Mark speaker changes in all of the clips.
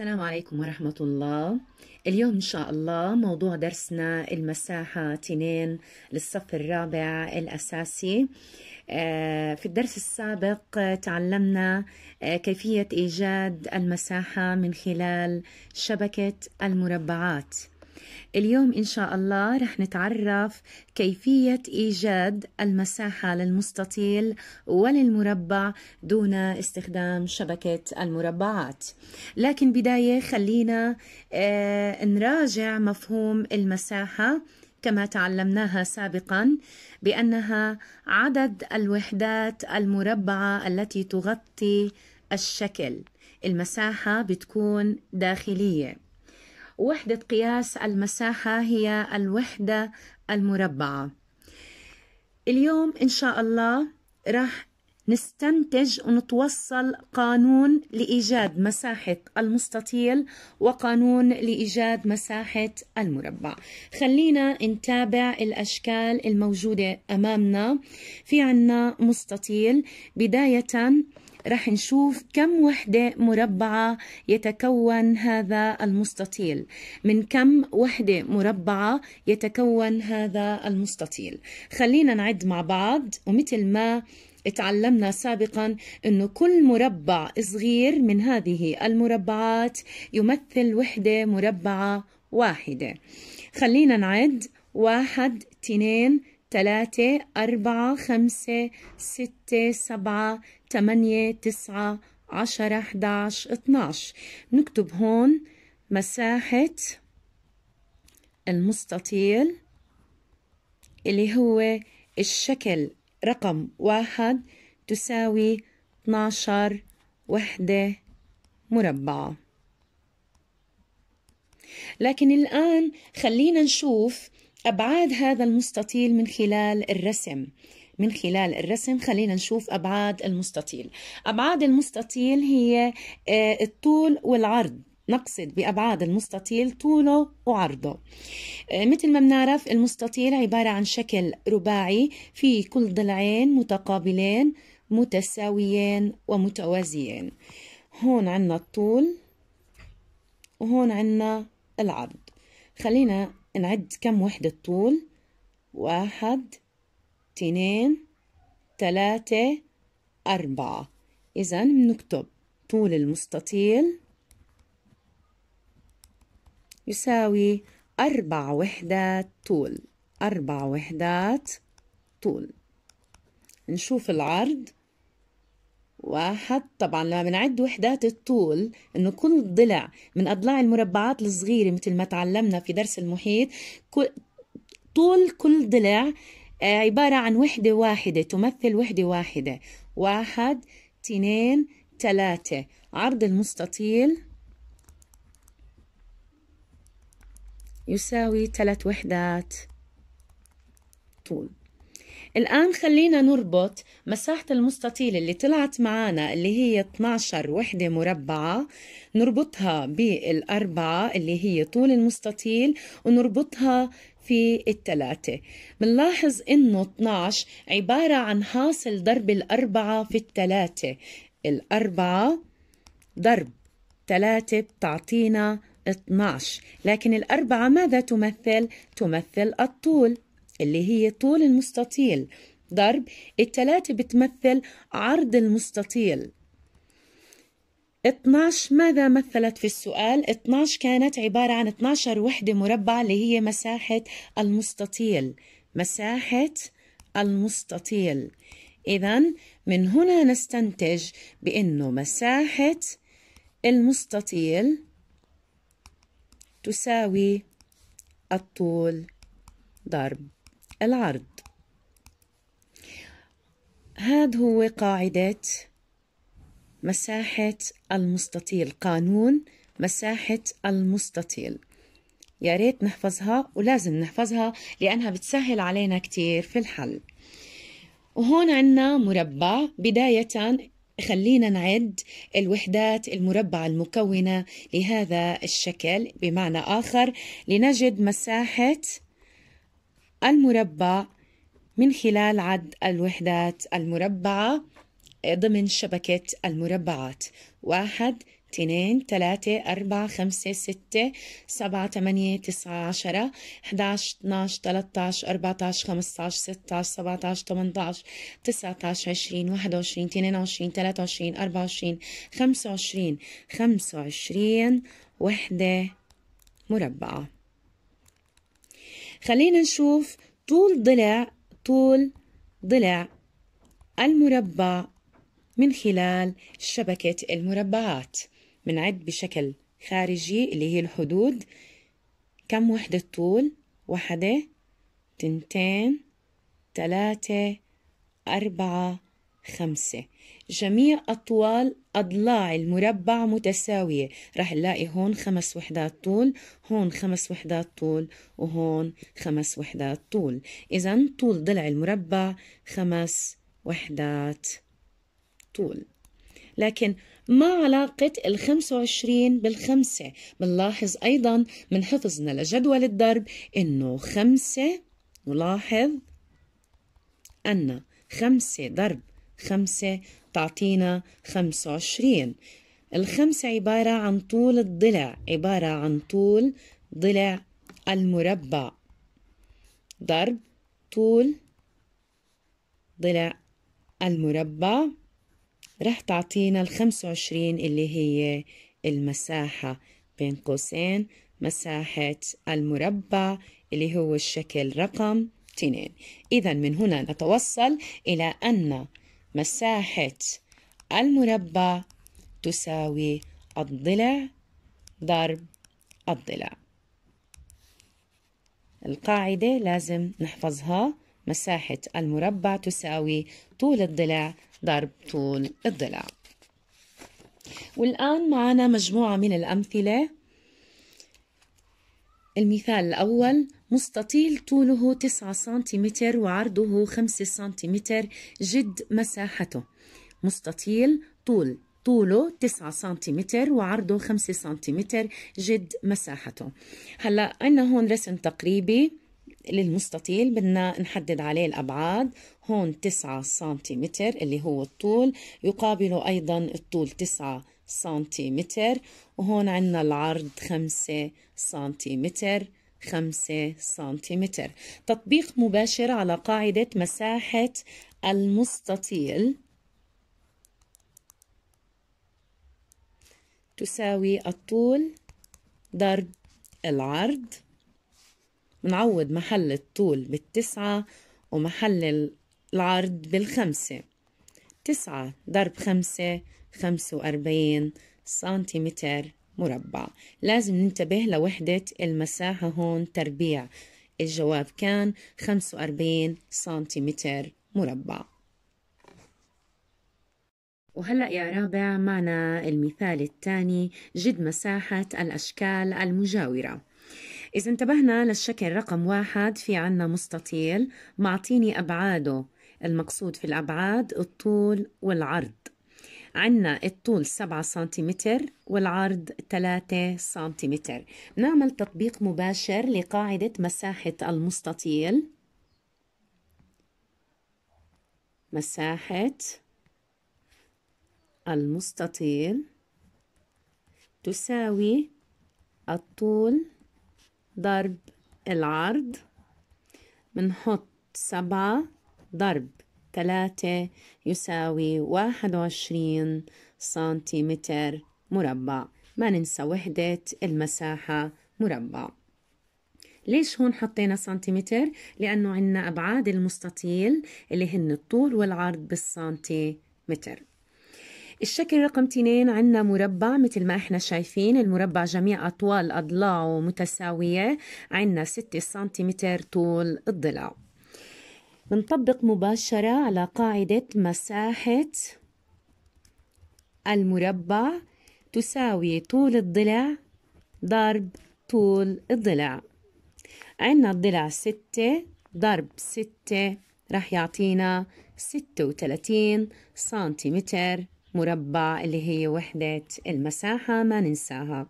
Speaker 1: السلام عليكم ورحمة الله اليوم إن شاء الله موضوع درسنا المساحة تنين للصف الرابع الأساسي آه، في الدرس السابق تعلمنا آه، كيفية إيجاد المساحة من خلال شبكة المربعات اليوم إن شاء الله رح نتعرف كيفية إيجاد المساحة للمستطيل وللمربع دون استخدام شبكة المربعات لكن بداية خلينا آه، نراجع مفهوم المساحة كما تعلمناها سابقا بأنها عدد الوحدات المربعة التي تغطي الشكل المساحة بتكون داخلية وحدة قياس المساحة هي الوحدة المربعة اليوم إن شاء الله راح نستنتج ونتوصل قانون لإيجاد مساحة المستطيل وقانون لإيجاد مساحة المربع خلينا نتابع الأشكال الموجودة أمامنا في عنا مستطيل بداية رح نشوف كم وحدة مربعة يتكون هذا المستطيل من كم وحدة مربعة يتكون هذا المستطيل خلينا نعد مع بعض ومثل ما اتعلمنا سابقا أنه كل مربع صغير من هذه المربعات يمثل وحدة مربعة واحدة خلينا نعد واحد اثنين ثلاثة أربعة خمسة ستة سبعة تمانية تسعة عشرة أحداش اتناش نكتب هون مساحة المستطيل اللي هو الشكل رقم واحد تساوي اتناشر وحدة مربعة لكن الآن خلينا نشوف أبعاد هذا المستطيل من خلال الرسم من خلال الرسم خلينا نشوف أبعاد المستطيل أبعاد المستطيل هي آه، الطول والعرض نقصد بأبعاد المستطيل طوله وعرضه آه، مثل ما بنعرف المستطيل عبارة عن شكل رباعي في كل ضلعين متقابلين متساويين ومتوازيين هون عنا الطول وهون عنا العرض خلينا نعد كم وحدة طول واحد تنين تلاتة أربعة إذا بنكتب طول المستطيل يساوي أربع وحدات طول أربع وحدات طول نشوف العرض واحد طبعا لما بنعد وحدات الطول انه كل ضلع من اضلاع المربعات الصغيره مثل ما تعلمنا في درس المحيط كل طول كل ضلع آه، عبارة عن وحدة واحدة تمثل وحدة واحدة واحد اثنين ثلاثة عرض المستطيل يساوي ثلاث وحدات طول الآن خلينا نربط مساحة المستطيل اللي طلعت معانا اللي هي 12 وحدة مربعة نربطها بالأربعة اللي هي طول المستطيل ونربطها في الثلاثة بنلاحظ إنه 12 عبارة عن حاصل ضرب الأربعة في الثلاثة الأربعة ضرب ثلاثة بتعطينا 12 لكن الأربعة ماذا تمثل؟ تمثل الطول اللي هي طول المستطيل ضرب التلاتة بتمثل عرض المستطيل 12 ماذا مثلت في السؤال؟ 12 كانت عبارة عن 12 وحدة مربعة اللي هي مساحة المستطيل مساحة المستطيل إذا من هنا نستنتج بأنه مساحة المستطيل تساوي الطول ضرب العرض هاد هو قاعدة مساحة المستطيل قانون مساحة المستطيل يا ريت نحفظها ولازم نحفظها لأنها بتسهل علينا كتير في الحل وهون عنا مربع بداية خلينا نعد الوحدات المربعة المكونة لهذا الشكل بمعنى آخر لنجد مساحة المربع من خلال عد الوحدات المربعة آه، ضمن شبكة المربعات واحد اثنين ثلاثة أربعة خمسة ستة سبعة ثمانية تسعة عشرة أحد عشر اثني عشر ثلاثة عشر أربعة عشر خمسة عشر ستة عشر سبعة عشر ثمانية عشر تسعة عشر عشرين واحد وعشرين اثنين وعشرين ثلاثة وعشرين أربعة وعشرين خمسة وعشرين خمسة وعشرين وحدة مربعة خلينا نشوف طول ضلع طول ضلع المربع من خلال شبكة المربعات بنعد بشكل خارجي اللي هي الحدود كم وحدة طول وحدة تنتين تلاتة أربعة خمسة جميع أطوال أضلاع المربع متساوية رح نلاقي هون خمس وحدات طول هون خمس وحدات طول وهون خمس وحدات طول إذا طول ضلع المربع خمس وحدات طول لكن ما علاقة ال 25 بالخمسة؟ بنلاحظ أيضا من حفظنا لجدول الضرب إنه خمسة نلاحظ أن خمسة ضرب خمسة تعطينا خمسة وعشرين الخمسة عبارة عن طول الضلع عبارة عن طول ضلع المربع ضرب طول ضلع المربع رح تعطينا الخمسة وعشرين اللي هي المساحة بين قوسين مساحة المربع اللي هو الشكل رقم 2 إذا من هنا نتوصل إلى أن مساحة المربع تساوي الضلع ضرب الضلع القاعدة لازم نحفظها مساحة المربع تساوي طول الضلع ضرب طول الضلع والآن معنا مجموعة من الأمثلة المثال الأول مستطيل طوله 9 سنتيمتر وعرضه 5 سنتيمتر جد مساحته مستطيل طول طوله 9 سنتيمتر وعرضه 5 سنتيمتر جد مساحته هلا عندنا هون رسم تقريبي للمستطيل بدنا نحدد عليه الأبعاد هون 9 سنتيمتر اللي هو الطول يقابله أيضا الطول 9 سنتيمتر وهون عندنا العرض خمسة سنتيمتر خمسة سنتيمتر تطبيق مباشر على قاعدة مساحة المستطيل تساوي الطول ضرب العرض نعوض محل الطول بالتسعة ومحل العرض بالخمسة تسعة ضرب خمسة 45 سنتيمتر مربع لازم ننتبه لوحدة المساحة هون تربيع الجواب كان 45 سنتيمتر مربع وهلأ يا رابع معنا المثال الثاني جد مساحة الأشكال المجاورة إذا انتبهنا للشكل رقم واحد في عنا مستطيل معطيني أبعاده المقصود في الأبعاد الطول والعرض عنا الطول 7 سنتيمتر والعرض 3 سنتيمتر نعمل تطبيق مباشر لقاعدة مساحة المستطيل مساحة المستطيل تساوي الطول ضرب العرض بنحط سبعة ضرب ثلاثة يساوي واحد وعشرين سنتيمتر مربع ما ننسى وحدة المساحة مربع ليش هون حطينا سنتيمتر؟ لأنه عنا أبعاد المستطيل اللي هن الطول والعرض بالسنتيمتر الشكل رقم 2 عنا مربع مثل ما احنا شايفين المربع جميع أطوال أضلاعه متساوية عنا 6 سنتيمتر طول الضلع بنطبق مباشرة على قاعدة مساحة المربع تساوي طول الضلع ضرب طول الضلع عنا الضلع ستة ضرب ستة رح يعطينا ستة وتلاتين سنتيمتر مربع اللي هي وحدة المساحة ما ننساها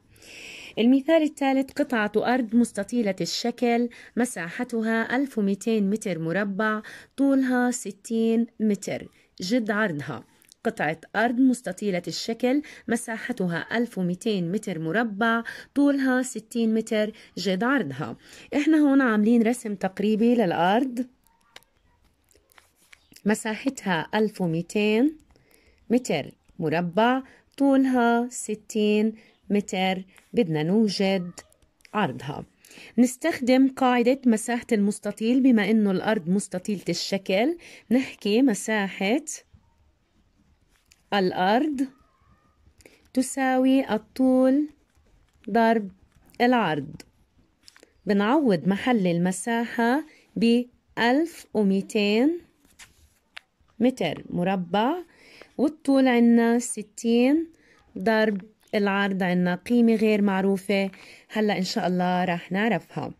Speaker 1: المثال الثالث قطعة أرض مستطيلة الشكل مساحتها 1200 متر مربع طولها 60 متر جد عرضها قطعة أرض مستطيلة الشكل مساحتها 1200 متر مربع طولها 60 متر جد عرضها احنا هون عاملين رسم تقريبي للأرض مساحتها 1200 متر مربع طولها 60 متر بدنا نوجد عرضها نستخدم قاعدة مساحة المستطيل بما أنه الأرض مستطيلة الشكل نحكي مساحة الأرض تساوي الطول ضرب العرض بنعوض محل المساحة ب 1200 متر مربع والطول عنا 60 ضرب العرض عنا قيمة غير معروفة هلأ إن شاء الله رح نعرفها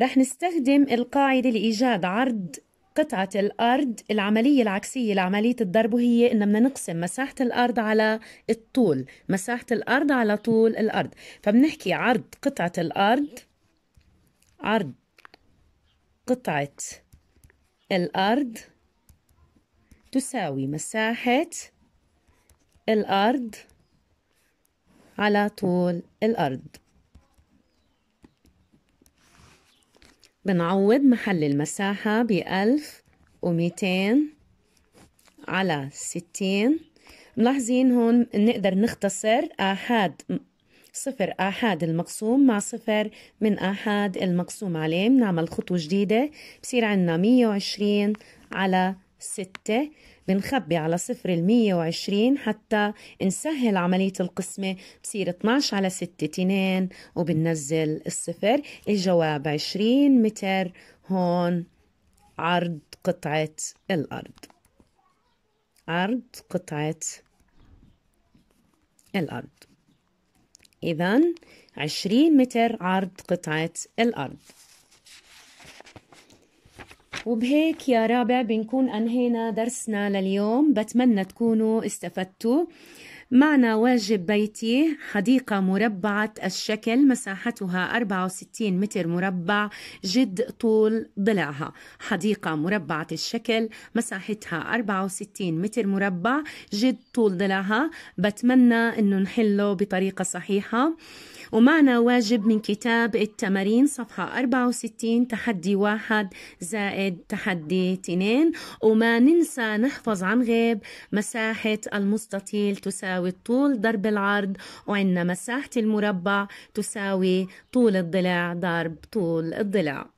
Speaker 1: رح نستخدم القاعدة لإيجاد عرض قطعة الأرض العملية العكسية لعملية الضرب وهي إنه بدنا نقسم مساحة الأرض على الطول مساحة الأرض على طول الأرض فبنحكي عرض قطعة الأرض عرض قطعة الأرض تساوي مساحة الأرض على طول الأرض بنعوض محل المساحة بألف وميتين على ستين ملاحظين هون نقدر نختصر آحاد صفر آحاد المقسوم مع صفر من آحاد المقسوم عليه بنعمل خطوة جديدة بصير عنا مية وعشرين على ستة بنخبي على صفر المية وعشرين حتى نسهل عملية القسمة بصير 12 على ستة تنين وبننزل الصفر الجواب عشرين متر هون عرض قطعة الأرض عرض قطعة الأرض إذا عشرين متر عرض قطعة الأرض وبهيك يا رابع بنكون أنهينا درسنا لليوم بتمنى تكونوا استفدتوا معنا واجب بيتي حديقة مربعة الشكل مساحتها 64 متر مربع جد طول ضلعها حديقة مربعة الشكل مساحتها 64 متر مربع جد طول ضلعها بتمنى انه نحله بطريقة صحيحة ومعنا واجب من كتاب التمارين صفحة 64 تحدي واحد زائد تحدي اثنين وما ننسى نحفظ عن غيب مساحة المستطيل تساوي يساوي طول ضرب العرض وعندنا مساحة المربع تساوي طول الضلع ضرب طول الضلع